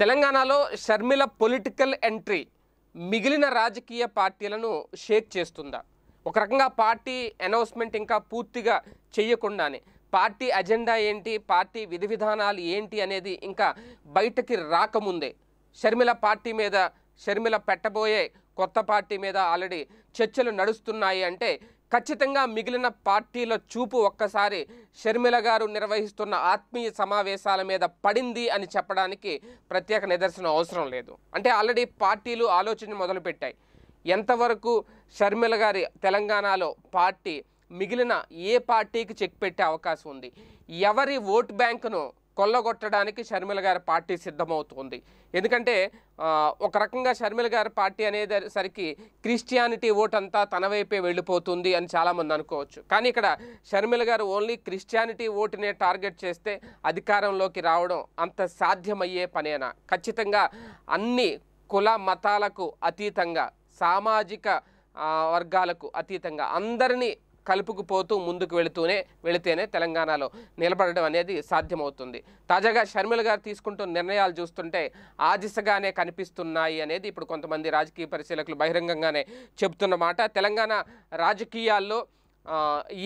తెలంగాణలో Sharmila political entry మిగిలిన రాజకీయ పార్టీలను షేక్ చేస్తుందా ఒక రకంగా పార్టీ అనౌన్స్మెంట్ ఇంకా పూర్తిగా చేయకుండానే పార్టీ అజెండా ఏంటి పార్టీ విధి విధానాలు ఏంటి అనేది ఇంకా బయటకి రాకముందే షర్మిల పార్టీ మీద షర్మిల పెట్టబోయే కొత్త పార్టీ మీద ఆల్రెడీ చర్చలు నడుస్తున్నాయి అంటే ఖచ్చితంగా మిగిలిన పార్టీల చూపు ఒక్కసారి షర్మిల గారు నిర్వహిస్తున్న ఆత్మీయ సమావేశాల మీద పడింది అని చెప్పడానికి ప్రత్యేక నిదర్శనం అవసరం లేదు అంటే ఆల్రెడీ పార్టీలు ఆలోచన మొదలుపెట్టాయి ఎంతవరకు షర్మిల గారి తెలంగాణలో పార్టీ మిగిలిన ఏ పార్టీకి చెక్ పెట్టే అవకాశం ఉంది ఎవరి ఓట్ బ్యాంకును కొల్లగొట్టడానికి షర్మిల గారి పార్టీ సిద్ధమవుతుంది ఎందుకంటే ఒక రకంగా షర్మిల గారి పార్టీ అనేసరికి క్రిస్టియానిటీ ఓట్ అంతా తన వైపే వెళ్ళిపోతుంది అని చాలామంది అనుకోవచ్చు కానీ ఇక్కడ షర్మిల గారు ఓన్లీ క్రిస్టియానిటీ ఓటునే టార్గెట్ చేస్తే అధికారంలోకి రావడం అంత సాధ్యమయ్యే పనేనా ఖచ్చితంగా అన్ని కుల మతాలకు అతీతంగా సామాజిక వర్గాలకు అతీతంగా అందరినీ కలుపుకుపోతూ ముందుకు వెళుతూనే వెళితేనే తెలంగాణలో నిలబడడం అనేది సాధ్యమవుతుంది తాజాగా షర్మిల గారు తీసుకుంటున్న నిర్ణయాలు చూస్తుంటే ఆ దిశగానే కనిపిస్తున్నాయి అనేది ఇప్పుడు కొంతమంది రాజకీయ పరిశీలకులు బహిరంగంగానే చెబుతున్నమాట తెలంగాణ రాజకీయాల్లో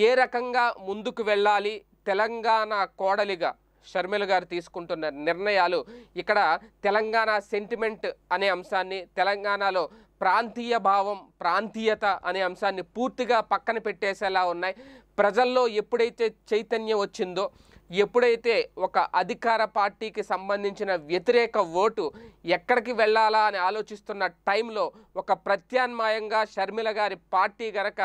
ఏ రకంగా ముందుకు వెళ్ళాలి తెలంగాణ కోడలిగా షర్మిల గారు తీసుకుంటున్న నిర్ణయాలు ఇక్కడ తెలంగాణ సెంటిమెంట్ అనే అంశాన్ని తెలంగాణలో ప్రాంతీయ భావం ప్రాంతీయత అనే అంశాన్ని పూర్తిగా పక్కన పెట్టేసేలా ఉన్నాయి ప్రజల్లో ఎప్పుడైతే చైతన్యం వచ్చిందో ఎప్పుడైతే ఒక అధికార పార్టీకి సంబంధించిన వ్యతిరేక ఓటు ఎక్కడికి వెళ్ళాలా అని ఆలోచిస్తున్న టైంలో ఒక ప్రత్యామ్నాయంగా షర్మిల గారి పార్టీ గనక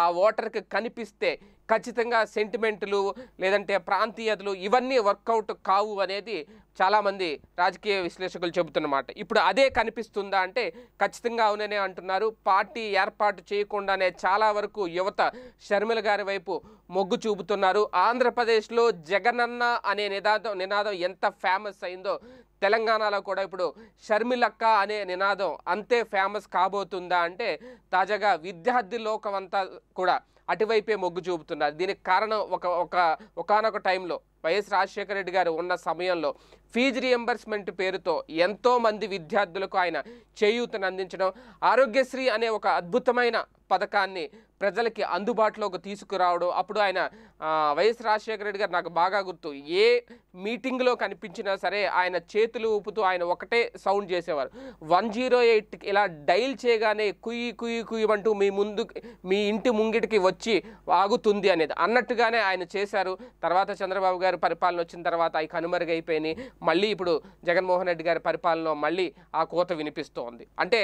ఆ ఓటర్కి కనిపిస్తే ఖచ్చితంగా సెంటిమెంట్లు లేదంటే ప్రాంతీయతలు ఇవన్నీ వర్కౌట్ కావు అనేది చాలామంది రాజకీయ విశ్లేషకులు చెబుతున్నమాట ఇప్పుడు అదే కనిపిస్తుందా అంటే ఖచ్చితంగా అవుననే అంటున్నారు పార్టీ ఏర్పాటు చేయకుండానే చాలా వరకు యువత షర్మిల గారి వైపు మొగ్గు చూపుతున్నారు ఆంధ్రప్రదేశ్లో జగనన్న అనే నినాదం నినాదం ఎంత ఫేమస్ అయిందో తెలంగాణలో కూడా ఇప్పుడు షర్మిలక్క అనే నినాదం అంతే ఫేమస్ కాబోతుందా అంటే తాజాగా విద్యార్థి లోకం అంతా కూడా అటువైపే మొగ్గు చూపుతున్నారు దీనికి కారణం ఒక ఒక ఒకనొక టైంలో వైఎస్ రాజశేఖర రెడ్డి గారు ఉన్న సమయంలో ఫీజు రియంబర్స్మెంట్ పేరుతో ఎంతోమంది విద్యార్థులకు ఆయన చేయూతను అందించడం ఆరోగ్యశ్రీ అనే ఒక అద్భుతమైన పథకాన్ని ప్రజలకి అందుబాటులోకి తీసుకురావడం అప్పుడు ఆయన వైఎస్ రాజశేఖర రెడ్డి గారు నాకు బాగా గుర్తు ఏ మీటింగ్లో కనిపించినా సరే ఆయన చేతులు ఊపుతూ ఆయన ఒకటే సౌండ్ చేసేవారు వన్ జీరో ఎయిట్కి ఇలా డైల్ చేయగానే కుయ్యి కుయ్యి కుయ్యమంటూ మీ ముందు మీ ఇంటి ముంగిటికి వచ్చి ఆగుతుంది అనేది అన్నట్టుగానే ఆయన చేశారు తర్వాత చంద్రబాబు గారు పరిపాలన వచ్చిన తర్వాత అవి కనుమరుగైపోయినాయి మళ్ళీ ఇప్పుడు జగన్మోహన్ రెడ్డి గారి పరిపాలనలో మళ్ళీ ఆ కోత వినిపిస్తోంది అంటే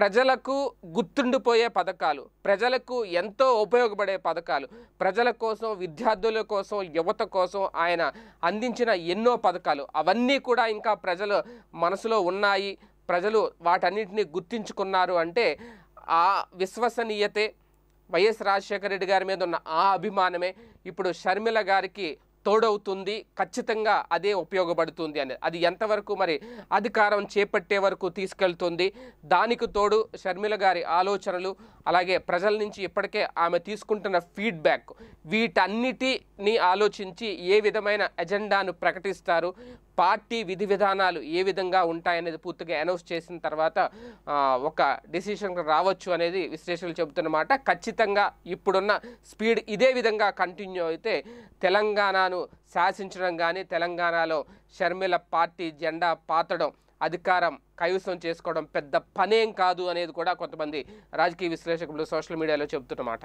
ప్రజలకు గుర్తుండిపోయే పథకాలు ప్రజలకు ఎంతో ఉపయోగపడే పథకాలు ప్రజల కోసం విద్యార్థుల కోసం యువత కోసం ఆయన అందించిన ఎన్నో పథకాలు అవన్నీ కూడా ఇంకా ప్రజలు మనసులో ఉన్నాయి ప్రజలు వాటన్నింటినీ గుర్తించుకున్నారు అంటే ఆ విశ్వసనీయతే వైఎస్ రాజశేఖర రెడ్డి గారి మీద ఉన్న ఆ అభిమానమే ఇప్పుడు షర్మిల గారికి తోడవుతుంది ఖచ్చితంగా అదే ఉపయోగపడుతుంది అనేది అది ఎంతవరకు మరి అధికారం చేపట్టే వరకు తీసుకెళ్తుంది దానికి తోడు షర్మిల గారి ఆలోచనలు అలాగే ప్రజల నుంచి ఇప్పటికే ఆమె తీసుకుంటున్న ఫీడ్బ్యాక్ వీటన్నిటిని ఆలోచించి ఏ విధమైన ఎజెండాను ప్రకటిస్తారు పార్టీ విధి విధానాలు ఏ విధంగా ఉంటాయనేది పూర్తిగా అనౌన్స్ చేసిన తర్వాత ఒక డిసిషన్ రావచ్చు అనేది విశ్లేషకులు చెబుతున్నమాట ఖచ్చితంగా ఇప్పుడున్న స్పీడ్ ఇదే విధంగా కంటిన్యూ అయితే తెలంగాణను శాసించడం కానీ తెలంగాణలో షర్మిల పార్టీ జెండా పాతడం అధికారం కైవసం చేసుకోవడం పెద్ద పనేం కాదు అనేది కూడా కొంతమంది రాజకీయ విశ్లేషకులు సోషల్ మీడియాలో చెబుతున్నమాట